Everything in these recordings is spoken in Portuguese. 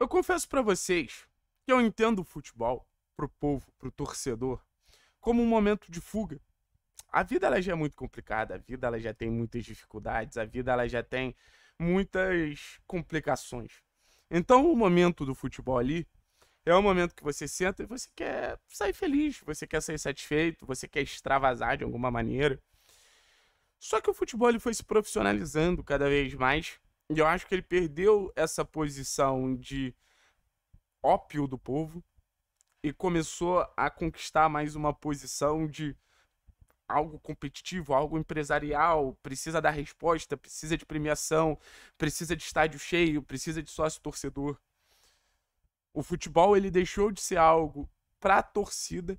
Eu confesso para vocês que eu entendo o futebol, pro povo, pro torcedor, como um momento de fuga. A vida ela já é muito complicada, a vida ela já tem muitas dificuldades, a vida ela já tem muitas complicações. Então o momento do futebol ali é o momento que você senta e você quer sair feliz, você quer sair satisfeito, você quer extravasar de alguma maneira. Só que o futebol ele foi se profissionalizando cada vez mais e eu acho que ele perdeu essa posição de ópio do povo e começou a conquistar mais uma posição de algo competitivo, algo empresarial, precisa dar resposta, precisa de premiação, precisa de estádio cheio, precisa de sócio torcedor. O futebol ele deixou de ser algo para a torcida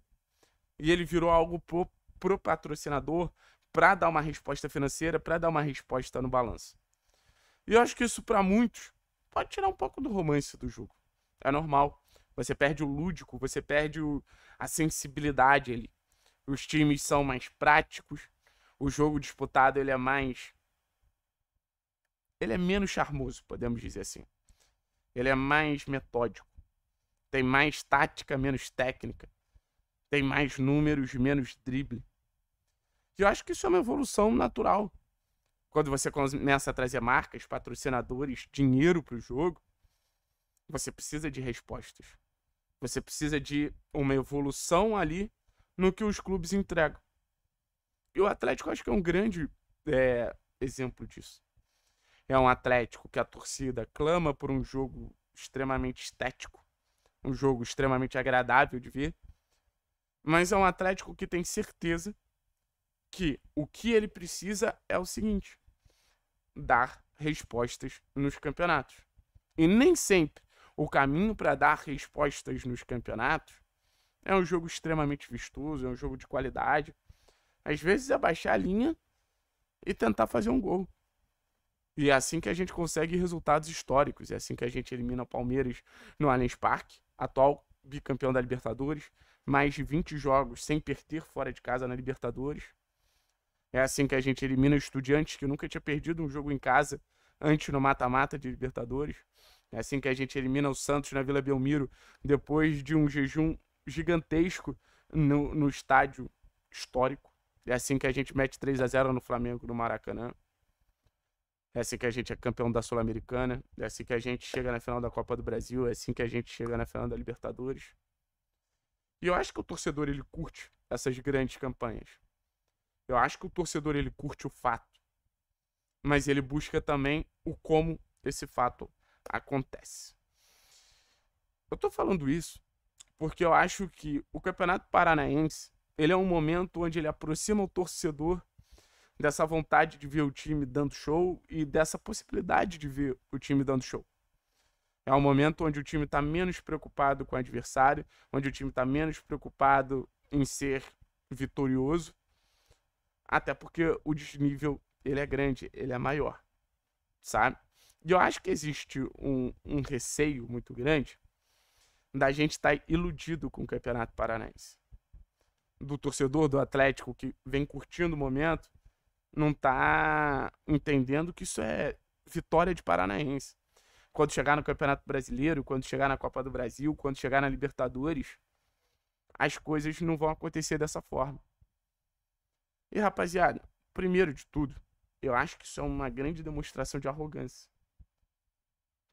e ele virou algo pro, pro patrocinador para dar uma resposta financeira, para dar uma resposta no balanço. E eu acho que isso, para muitos, pode tirar um pouco do romance do jogo. É normal. Você perde o lúdico, você perde o... a sensibilidade ali. Os times são mais práticos, o jogo disputado ele é mais. Ele é menos charmoso, podemos dizer assim. Ele é mais metódico. Tem mais tática, menos técnica. Tem mais números, menos drible. E eu acho que isso é uma evolução natural quando você começa a trazer marcas, patrocinadores, dinheiro para o jogo, você precisa de respostas. Você precisa de uma evolução ali no que os clubes entregam. E o Atlético acho que é um grande é, exemplo disso. É um Atlético que a torcida clama por um jogo extremamente estético, um jogo extremamente agradável de ver, mas é um Atlético que tem certeza que o que ele precisa é o seguinte: dar respostas nos campeonatos. E nem sempre o caminho para dar respostas nos campeonatos é um jogo extremamente vistoso, é um jogo de qualidade. Às vezes é baixar a linha e tentar fazer um gol. E é assim que a gente consegue resultados históricos. É assim que a gente elimina o Palmeiras no Allianz Parque, atual bicampeão da Libertadores, mais de 20 jogos sem perder fora de casa na Libertadores. É assim que a gente elimina o Estudiantes, que nunca tinha perdido um jogo em casa antes no mata-mata de Libertadores. É assim que a gente elimina o Santos na Vila Belmiro, depois de um jejum gigantesco no, no estádio histórico. É assim que a gente mete 3 a 0 no Flamengo, no Maracanã. É assim que a gente é campeão da Sul-Americana. É assim que a gente chega na final da Copa do Brasil. É assim que a gente chega na final da Libertadores. E eu acho que o torcedor ele curte essas grandes campanhas. Eu acho que o torcedor ele curte o fato, mas ele busca também o como esse fato acontece. Eu tô falando isso porque eu acho que o Campeonato Paranaense, ele é um momento onde ele aproxima o torcedor dessa vontade de ver o time dando show e dessa possibilidade de ver o time dando show. É um momento onde o time está menos preocupado com o adversário, onde o time está menos preocupado em ser vitorioso até porque o desnível ele é grande, ele é maior, sabe? E eu acho que existe um, um receio muito grande da gente estar tá iludido com o Campeonato Paranaense. Do torcedor do Atlético que vem curtindo o momento, não tá entendendo que isso é vitória de Paranaense. Quando chegar no Campeonato Brasileiro, quando chegar na Copa do Brasil, quando chegar na Libertadores, as coisas não vão acontecer dessa forma. E rapaziada, primeiro de tudo, eu acho que isso é uma grande demonstração de arrogância.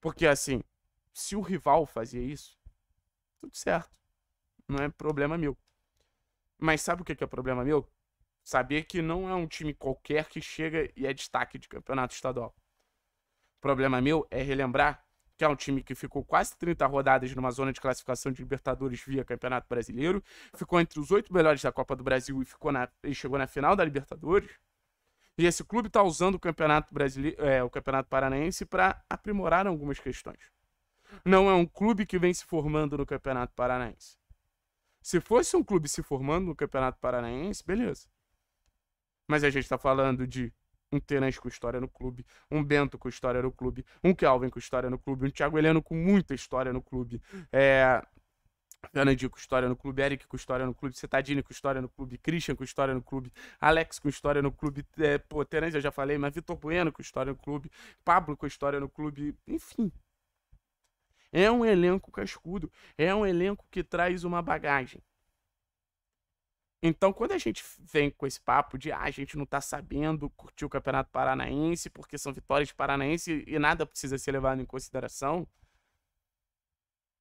Porque assim, se o rival fazia isso, tudo certo. Não é problema meu. Mas sabe o que é problema meu? Saber que não é um time qualquer que chega e é destaque de campeonato estadual. problema meu é relembrar que é um time que ficou quase 30 rodadas numa zona de classificação de Libertadores via Campeonato Brasileiro, ficou entre os oito melhores da Copa do Brasil e, ficou na, e chegou na final da Libertadores. E esse clube está usando o Campeonato Brasileiro, é, o Campeonato Paranaense para aprimorar algumas questões. Não é um clube que vem se formando no Campeonato Paranaense. Se fosse um clube se formando no Campeonato Paranaense, beleza. Mas a gente está falando de um Terence com história no clube, um Bento com história no clube, um Kelvin com história no clube, um Thiago Heleno com muita história no clube, é... Fernandinho com história no clube, Eric com história no clube, Cetadini com história no clube, Christian com história no clube, Alex com história no clube, é, pô, Terence eu já falei, mas Vitor Bueno com história no clube, Pablo com história no clube, enfim. É um elenco cascudo, é um elenco que traz uma bagagem. Então, quando a gente vem com esse papo de ah, a gente não tá sabendo curtir o Campeonato Paranaense, porque são vitórias de Paranaense e nada precisa ser levado em consideração,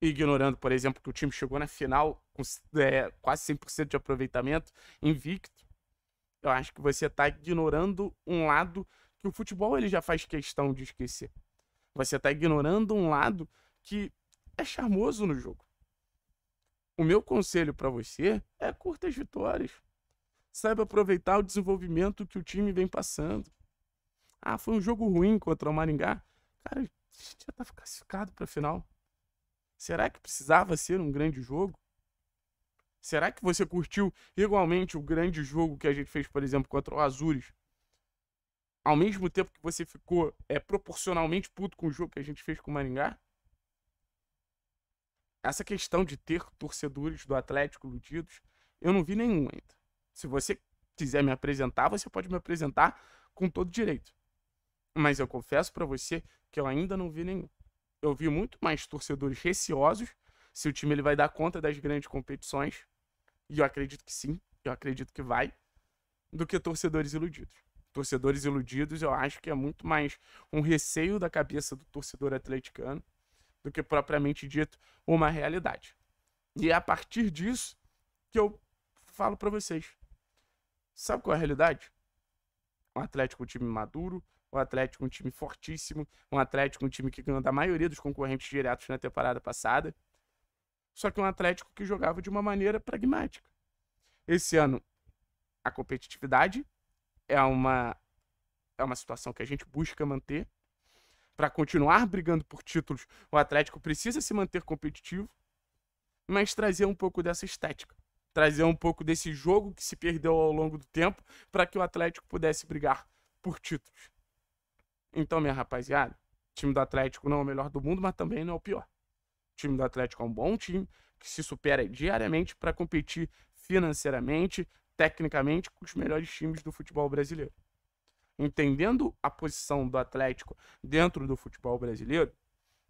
ignorando, por exemplo, que o time chegou na final com é, quase 100% de aproveitamento, invicto, eu acho que você está ignorando um lado que o futebol ele já faz questão de esquecer. Você está ignorando um lado que é charmoso no jogo. O meu conselho para você é curta as vitórias. Saiba aproveitar o desenvolvimento que o time vem passando. Ah, foi um jogo ruim contra o Maringá. Cara, a gente já tá classificado para final. Será que precisava ser um grande jogo? Será que você curtiu igualmente o grande jogo que a gente fez, por exemplo, contra o Azures? Ao mesmo tempo que você ficou é, proporcionalmente puto com o jogo que a gente fez com o Maringá? essa questão de ter torcedores do Atlético iludidos, eu não vi nenhum ainda. Se você quiser me apresentar, você pode me apresentar com todo direito. Mas eu confesso para você que eu ainda não vi nenhum. Eu vi muito mais torcedores receosos se o time ele vai dar conta das grandes competições, e eu acredito que sim, eu acredito que vai, do que torcedores iludidos. Torcedores iludidos, eu acho que é muito mais um receio da cabeça do torcedor atleticano do que propriamente dito uma realidade. E é a partir disso que eu falo para vocês. Sabe qual é a realidade? O um Atlético é um time maduro, o um Atlético é um time fortíssimo, um Atlético é um time que ganhou da maioria dos concorrentes diretos na temporada passada. Só que um Atlético que jogava de uma maneira pragmática. Esse ano, a competitividade é uma, é uma situação que a gente busca manter para continuar brigando por títulos, o Atlético precisa se manter competitivo, mas trazer um pouco dessa estética, trazer um pouco desse jogo que se perdeu ao longo do tempo para que o Atlético pudesse brigar por títulos. Então, minha rapaziada, o time do Atlético não é o melhor do mundo, mas também não é o pior. O time do Atlético é um bom time que se supera diariamente para competir financeiramente, tecnicamente, com os melhores times do futebol brasileiro entendendo a posição do Atlético dentro do futebol brasileiro,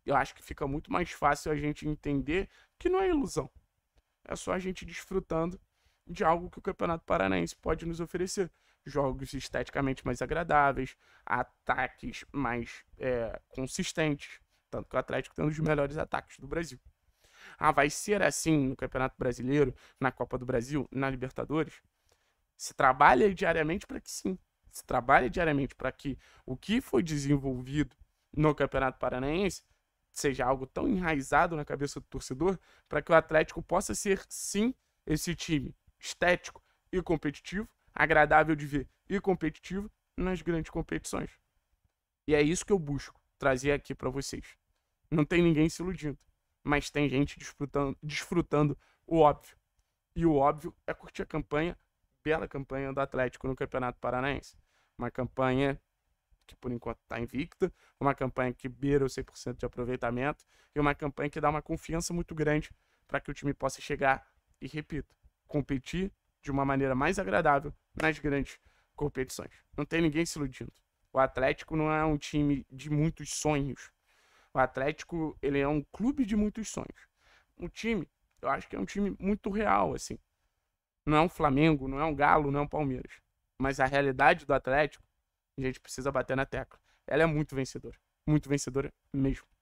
eu acho que fica muito mais fácil a gente entender que não é ilusão. É só a gente desfrutando de algo que o Campeonato Paranaense pode nos oferecer. Jogos esteticamente mais agradáveis, ataques mais é, consistentes. Tanto que o Atlético tem um dos melhores ataques do Brasil. Ah, vai ser assim no Campeonato Brasileiro, na Copa do Brasil, na Libertadores? Se trabalha diariamente para que sim se trabalha diariamente para que o que foi desenvolvido no Campeonato Paranaense seja algo tão enraizado na cabeça do torcedor para que o Atlético possa ser sim esse time estético e competitivo, agradável de ver e competitivo nas grandes competições. E é isso que eu busco trazer aqui para vocês. Não tem ninguém se iludindo, mas tem gente desfrutando, desfrutando o óbvio. E o óbvio é curtir a campanha, bela campanha do Atlético no Campeonato Paranaense. Uma campanha que por enquanto está invicta, uma campanha que beira o 100% de aproveitamento e uma campanha que dá uma confiança muito grande para que o time possa chegar e, repito, competir de uma maneira mais agradável nas grandes competições. Não tem ninguém se iludindo. O Atlético não é um time de muitos sonhos. O Atlético, ele é um clube de muitos sonhos. Um time, eu acho que é um time muito real, assim. Não é um Flamengo, não é um Galo, não é um Palmeiras mas a realidade do Atlético, a gente precisa bater na tecla. Ela é muito vencedora. Muito vencedora mesmo.